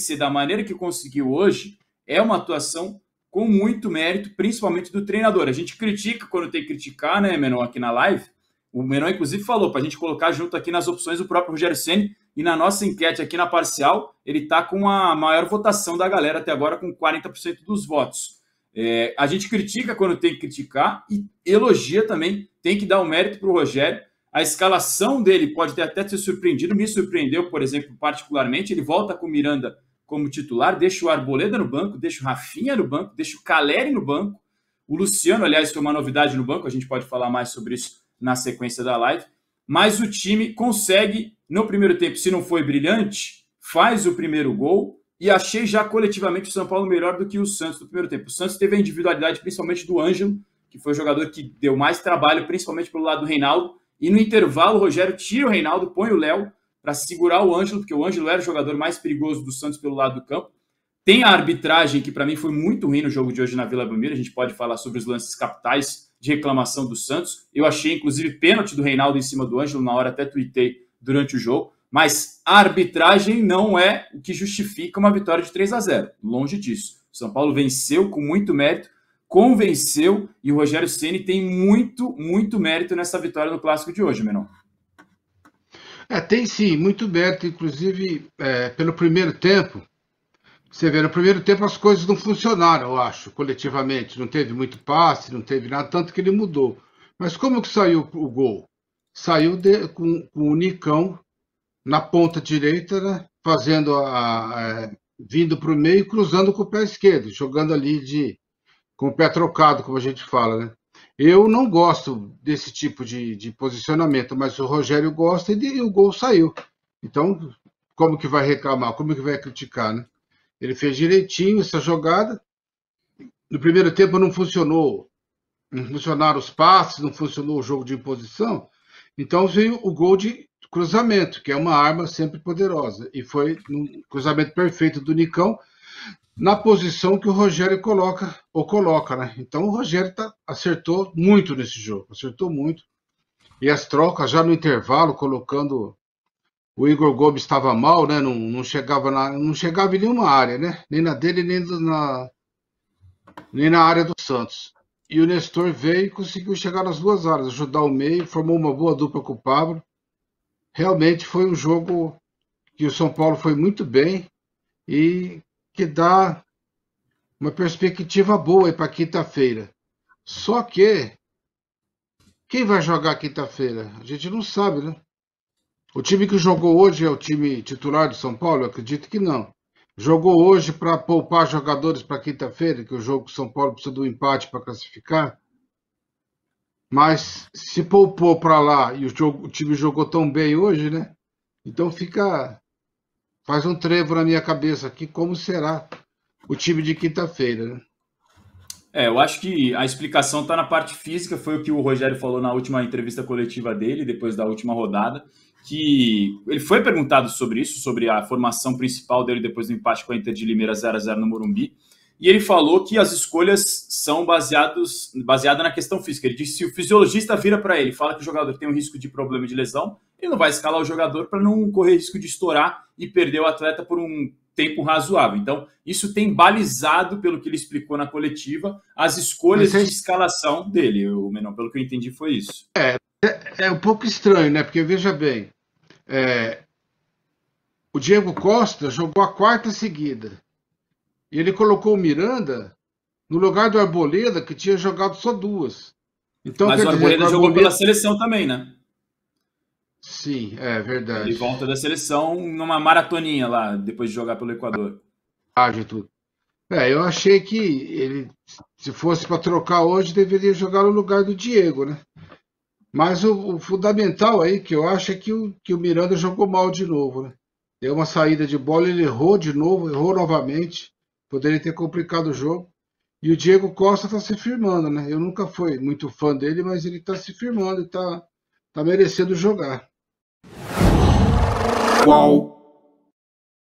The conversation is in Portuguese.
acontecer da maneira que conseguiu hoje é uma atuação com muito mérito, principalmente do treinador. A gente critica quando tem que criticar, né, Menon, aqui na live. O Menon, inclusive, falou para a gente colocar junto aqui nas opções o próprio Rogério Senni. E na nossa enquete aqui na parcial, ele está com a maior votação da galera até agora, com 40% dos votos. É, a gente critica quando tem que criticar e elogia também, tem que dar o um mérito para o Rogério. A escalação dele pode ter até ser surpreendido, me surpreendeu, por exemplo, particularmente. Ele volta com o Miranda como titular, deixa o Arboleda no banco, deixa o Rafinha no banco, deixa o Caleri no banco. O Luciano, aliás, foi uma novidade no banco, a gente pode falar mais sobre isso na sequência da live. Mas o time consegue, no primeiro tempo, se não foi brilhante, faz o primeiro gol. E achei já coletivamente o São Paulo melhor do que o Santos no primeiro tempo. O Santos teve a individualidade, principalmente do Ângelo, que foi o jogador que deu mais trabalho, principalmente pelo lado do Reinaldo. E no intervalo, o Rogério tira o Reinaldo, põe o Léo para segurar o Ângelo, porque o Ângelo era o jogador mais perigoso do Santos pelo lado do campo. Tem a arbitragem, que para mim foi muito ruim no jogo de hoje na Vila Belmiro. A gente pode falar sobre os lances capitais de reclamação do Santos. Eu achei, inclusive, pênalti do Reinaldo em cima do Ângelo, na hora até tuitei durante o jogo. Mas a arbitragem não é o que justifica uma vitória de 3 a 0 Longe disso. O São Paulo venceu com muito mérito, convenceu, e o Rogério Ceni tem muito, muito mérito nessa vitória no clássico de hoje, Menon. É, tem sim, muito mérito, inclusive é, pelo primeiro tempo. Você vê, no primeiro tempo as coisas não funcionaram, eu acho, coletivamente. Não teve muito passe, não teve nada, tanto que ele mudou. Mas como que saiu o gol? Saiu de, com, com, o Nicão na ponta direita, né? fazendo a, a é, vindo para o meio e cruzando com o pé esquerdo, jogando ali de com o pé trocado, como a gente fala, né? Eu não gosto desse tipo de, de posicionamento, mas o Rogério gosta e, e o gol saiu. Então, como que vai reclamar? Como que vai criticar, né? Ele fez direitinho essa jogada. No primeiro tempo não funcionou. Não funcionaram os passes, não funcionou o jogo de imposição. Então veio o gol de cruzamento, que é uma arma sempre poderosa. E foi um cruzamento perfeito do Nicão, na posição que o Rogério coloca, ou coloca, né? Então o Rogério tá, acertou muito nesse jogo, acertou muito. E as trocas já no intervalo, colocando. O Igor Gomes estava mal, né? Não, não, chegava na, não chegava em nenhuma área, né? Nem na dele, nem na, nem na área do Santos. E o Nestor veio e conseguiu chegar nas duas áreas, ajudar o meio, formou uma boa dupla com o Pablo. Realmente foi um jogo que o São Paulo foi muito bem e que dá uma perspectiva boa para quinta-feira. Só que quem vai jogar quinta-feira? A gente não sabe, né? O time que jogou hoje é o time titular de São Paulo? Eu acredito que não. Jogou hoje para poupar jogadores para quinta-feira, que o jogo São Paulo precisa do empate para classificar. Mas se poupou para lá e o, jogo, o time jogou tão bem hoje, né? Então fica faz um trevo na minha cabeça aqui como será o time de quinta-feira, né? É, eu acho que a explicação está na parte física, foi o que o Rogério falou na última entrevista coletiva dele, depois da última rodada, que ele foi perguntado sobre isso, sobre a formação principal dele depois do empate com a Inter de Limeira 0 a 0 no Morumbi, e ele falou que as escolhas são baseadas na questão física. Ele disse se o fisiologista vira para ele, fala que o jogador tem um risco de problema de lesão, ele não vai escalar o jogador para não correr risco de estourar e perder o atleta por um tempo razoável. Então, isso tem balizado, pelo que ele explicou na coletiva, as escolhas de é escalação dele. O Menor, pelo que eu entendi, foi isso. É, é, é um pouco estranho, né? Porque veja bem, é, o Diego Costa jogou a quarta seguida. E ele colocou o Miranda no lugar do Arboleda, que tinha jogado só duas. Então, Mas o Arboleda dizer, jogou Arboleda... pela seleção também, né? Sim, é verdade. Ele volta da seleção numa maratoninha lá, depois de jogar pelo Equador. Ah, tudo. É, eu achei que ele, se fosse para trocar hoje, deveria jogar no lugar do Diego, né? Mas o, o, fundamental aí que eu acho é que o, que o Miranda jogou mal de novo, né? Deu uma saída de bola, ele errou de novo, errou novamente. Poderia ter complicado o jogo. E o Diego Costa está se firmando, né? Eu nunca fui muito fã dele, mas ele está se firmando e está tá merecendo jogar. Qual?